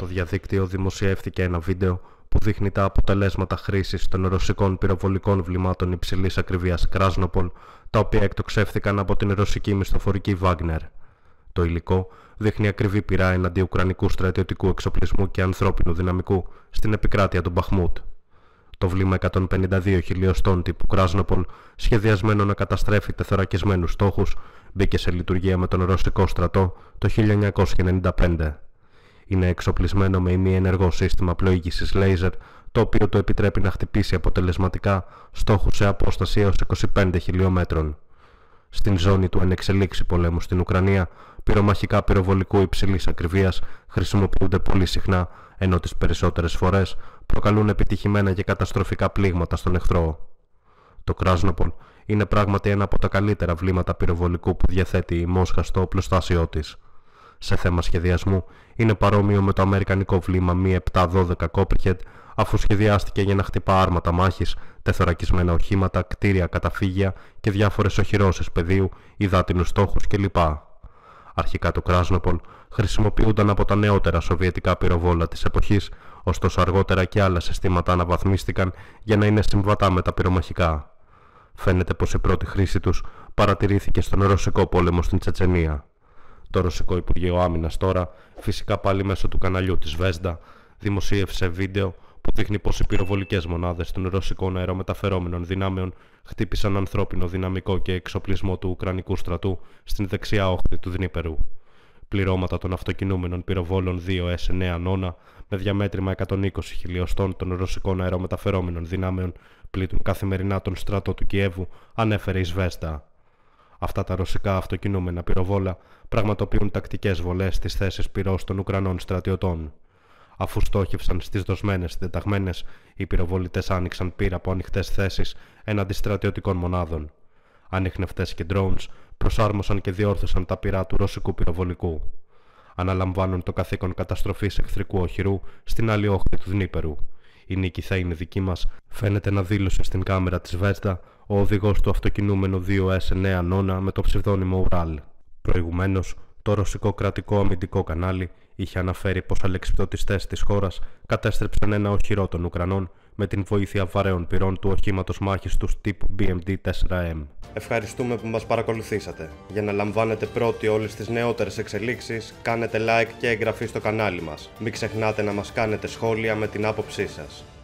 στο διαδίκτυο δημοσιεύθηκε ένα βίντεο που δείχνει τα αποτελέσματα χρήσης των ρωσικών πυροβολικών βλημάτων υψηλής ακριβίας Κράσνοπολ, τα οποία εκτοξεύθηκαν από την ρωσική μισθοφορική Βάγνερ. Το υλικό δείχνει ακριβή πειρά εναντί ουκρανικού στρατιωτικού εξοπλισμού και ανθρώπινου δυναμικού στην επικράτεια του Μπαχμούτ. Το βλήμα 152 χιλιοστών τύπου Κράσνοπολ, σχεδιασμένο να καταστρέφει τεθωρακισμένους στόχους, μπήκε σε λειτουργία με τον ρωσικό στρατό το 1995 είναι εξοπλισμένο με ημιενεργό σύστημα πλοήγησης λέιζερ, το οποίο το επιτρέπει να χτυπήσει αποτελεσματικά στόχους σε απόσταση έως 25 χιλιόμετρων. Στην ζώνη του ανεξελίξη πολέμου στην Ουκρανία, πυρομαχικά πυροβολικού υψηλής ακριβίας χρησιμοποιούνται πολύ συχνά, ενώ τις περισσότερες φορές προκαλούν επιτυχημένα και καταστροφικά πλήγματα στον εχθρό. Το Κράσνοπολ είναι πράγματι ένα από τα καλύτερα βλήματα πυροβολικού που διαθέτει η Μόσχα στο οπλοστάσιό της σε θέμα σχεδιασμού είναι παρόμοιο με το αμερικανικό βλήμα βλήμα Mi-712 Copperhead αφού σχεδιάστηκε για να χτυπά άρματα μάχης, τεθωρακισμένα οχήματα, κτίρια, καταφύγια και διάφορες οχυρώσεις πεδίου, υδάτινους στόχους κλπ. Αρχικά το Κράσνοπολ χρησιμοποιούνταν από τα νεότερα σοβιετικά πυροβόλα της εποχής, ωστόσο αργότερα και άλλα συστήματα αναβαθμίστηκαν για να είναι συμβατά με τα πυρομαχικά. Φαίνεται πως η πρώτη χρήση τους παρατηρήθηκε στον Ρωσικό πόλεμο στην Τσετσενία. Το Ρωσικό Υπουργείο Άμυνας τώρα, φυσικά πάλι μέσω του καναλιού της Βέσδα, δημοσίευσε βίντεο που δείχνει πως οι πυροβολικές μονάδες των ρωσικών αερομεταφερόμενων δυνάμεων χτύπησαν ανθρώπινο δυναμικό και εξοπλισμό του Ουκρανικού στρατού στην δεξιά όχθη του Δνήπερου. Πληρώματα των αυτοκινούμενων πυροβόλων 2S9 Νόνα με διαμέτρημα 120 χιλιοστών των ρωσικών αερομεταφερόμενων δυνάμεων πλήττουν καθημερινά τον στρατό του Κιέβου, ανέφερε η Σβέστα. Αυτά τα ρωσικά αυτοκινούμενα πυροβόλα πραγματοποιούν τακτικές βολές στις θέσεις πυρός των Ουκρανών στρατιωτών. Αφού στόχευσαν στις δοσμένες συντεταγμένες, οι πυροβολητές άνοιξαν πύρα από ανοιχτές θέσεις έναντι στρατιωτικών μονάδων. Ανοιχνευτέ και drones προσάρμοσαν και διόρθωσαν τα πυρά του ρωσικού πυροβολικού. Αναλαμβάνουν το καθήκον καταστροφής εχθρικού οχυρού στην άλλη όχθη του Δνήπερου. Η νίκη θα είναι δική μας, φαίνεται να δήλωσε στην κάμερα της Βέστα ο οδηγός του αυτοκινούμενου 2S9 Νόνα με το ψευδόνυμο Ουράλ. Προηγουμένως, το ρωσικό κρατικό αμυντικό κανάλι είχε αναφέρει πως αλεξιπτωτιστές της χώρας κατέστρεψαν ένα οχυρό των Ουκρανών με την βοήθεια βαρέων πυρών του οχήματος μάχης τους τύπου BMD-4M. Ευχαριστούμε που μας παρακολουθήσατε. Για να λαμβάνετε πρώτοι όλες τις νεότερες εξελίξεις κάνετε like και εγγραφή στο κανάλι μας. Μην ξεχνάτε να μας κάνετε σχόλια με την άποψή σας.